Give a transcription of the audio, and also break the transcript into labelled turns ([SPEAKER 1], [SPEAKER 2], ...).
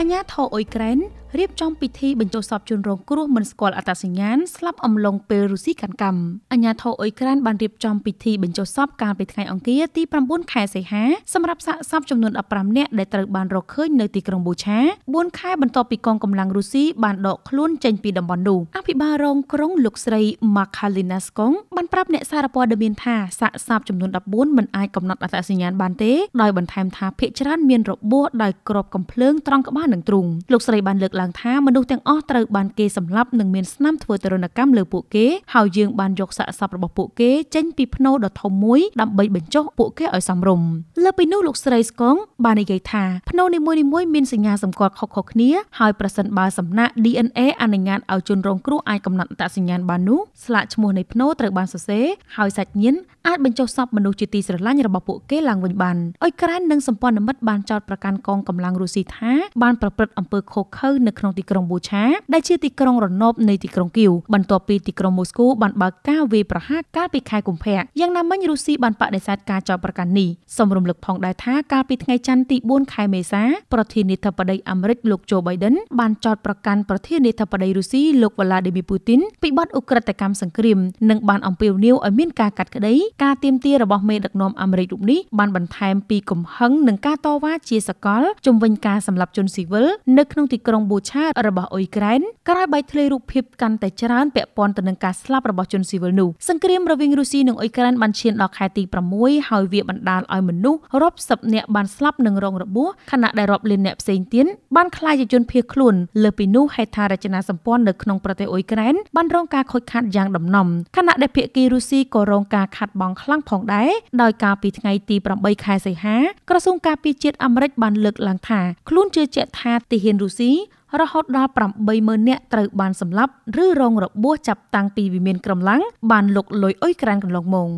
[SPEAKER 1] អាញាធរអ៊ុយក្រែនរៀបចំពិធីបញ្ចុះសពជនរងគ្រោះមិនស្គាល់អត្តសញ្ញាណស្លាប់អំឡុងពេលរុស្ស៊ីកាន់កាំអាញាធរអ៊ុយក្រែនបានរៀបចំពិធីបញ្ចុះសពកាលពីថ្ងៃអង្គារទី9ខែសីហាសម្រាប់សាកសពចំនួន15នាក់ដែលត្រូវបានរកឃើញនៅទីក្រុងបូឆា4ខែបន្ទាប់ពីកងកម្លាំងរុស្ស៊ីបានដកខ្លួនចេញពីតំបន់នោះអភិបាលរងក្រុងលោកស្រី Makhalina Skong បានប្រាប់អ្នកសារព័ត៌មានថាសាកសពចំនួន14មិនអាចកំណត់អត្តសញ្ញាណបានទេ ដោយបន្ថែមថាភ្នាក់ងារមានរបួសដោយក្របកំភ្លើងត្រង់ក្បាលនឹងទ្រូងលោកស្រីបានលើកឡើងឡើងថាមនុស្សទាំងអស់ត្រូវបានគេសម្លាប់និងមានស្នាមធ្វើទរណកម្មលើពួកគេហើយយើងបានយកសាកសពរបស់ពួកគេចេញពីភ្នោដ៏ធំមួយដើម្បីបញ្ចុះពួកគេឲ្យសមរម្យលើពីនោះលោកស្រីស្គងបាននិយាយថាភ្នោនីមួយៗមានសញ្ញាសម្គាល់ខុសៗគ្នា ហើយប្រសិនបើសំណាក់ DNA អនុញ្ញាតឲ្យជនរងគ្រោះអាចកំណត់អត្តសញ្ញាណបាននោះស្លាកឈ្មោះនៃភ្នោត្រូវបានសរសេរហើយសាច់ញៀនអាចបញ្ចុះសពមនុស្សជាទីស្រឡាញ់របស់ពួកគេឡើងវិញបានអ៊ុយក្រែននិងសម្ព័ន្ធមិត្តបានចោទប្រកាន់កងកម្លាំងរុស្ស៊ីថាបាន ប្រព្រឹត្តអំពើខុសខើនៅក្នុងទីក្រុងបូឆាដែលជាទីក្រុងរណបនៃទីក្រុងគៀវបន្ទាប់ពីទីក្រុងម៉ូស្គូបានបើកការវាយប្រហារកាលពីខែកុម្ភៈយ៉ាងណាមិញរុស្ស៊ីបានបដិសេធការចោទប្រកាន់នេះសូមរំលឹកផងដែរថាកាលពីថ្ងៃច័ន្ទទី4ខែមេសាប្រធានាធិបតីអាមេរិកលោកโจ Biden បានចោទប្រកាន់ប្រធានាធិបតីរុស្ស៊ីលោក Vladimir Putin ពីបទឧក្រិដ្ឋកម្មសង្គ្រាមនិងបានអំពាវនាវឲ្យមានការកាត់ក្តីការទាមទាររបស់មេដឹកនាំអាមេរិករូបនេះបានបន្ថែមពីកំហឹងនិងការតវ៉ាជាសកលជំវិញការសម្លាប់ជនស៊ីវិលនៅក្នុងទីក្រុងបូួឆាតរបស់អ៊ុយក្រែនក្រោយបែកធ្លាយរូបភាពកាន់តែច្រើនពាក់ព័ន្ធទៅនឹងការស្លាប់របស់ជនស៊ីវិលនោះសង្គ្រាមរវាងរុស្ស៊ីនិងអ៊ុយក្រែនបានឈានដល់ខែទី6ហើយវាបណ្ដាលឲ្យមនុស្សរាប់សិបនាក់បានស្លាប់និងរងរបួសខណៈដែលរាប់លានអ្នកផ្សេងទៀតបានក្លាយជាជនភៀសខ្លួនលើពីនោះហេដ្ឋារចនាសម្ព័ន្ធនៅក្នុងប្រទេសអ៊ុយក្រែនបានរងការខូចខាតយ៉ាងដំណំខណៈដែលភាគីរុស្ស៊ីក៏រងការខាត់បងខ្លាំងផងដែរដោយការពីថ្ងៃទី8ខែសីហាក្រសួងការពារជាតិអាមេរិកបានលើកឡើងថាខ្លួនជឿជាក់ថាទាហានរុស្ស៊ីរហូតដល់80000នាក់ត្រូវបានសម្លាប់ ឬរងរបួសចាប់តាំងពីវិមានក្រំឡាំងបានលុកលុយអ៊ុយក្រែនកន្លងមក